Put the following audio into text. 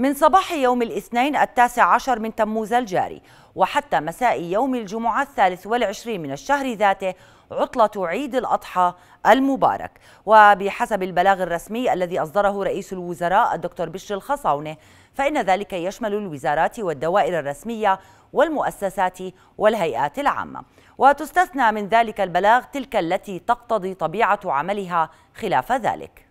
من صباح يوم الاثنين التاسع عشر من تموز الجاري وحتى مساء يوم الجمعة الثالث والعشرين من الشهر ذاته عطلة عيد الأضحى المبارك وبحسب البلاغ الرسمي الذي أصدره رئيس الوزراء الدكتور بشر الخصاونة فإن ذلك يشمل الوزارات والدوائر الرسمية والمؤسسات والهيئات العامة وتستثنى من ذلك البلاغ تلك التي تقتضي طبيعة عملها خلاف ذلك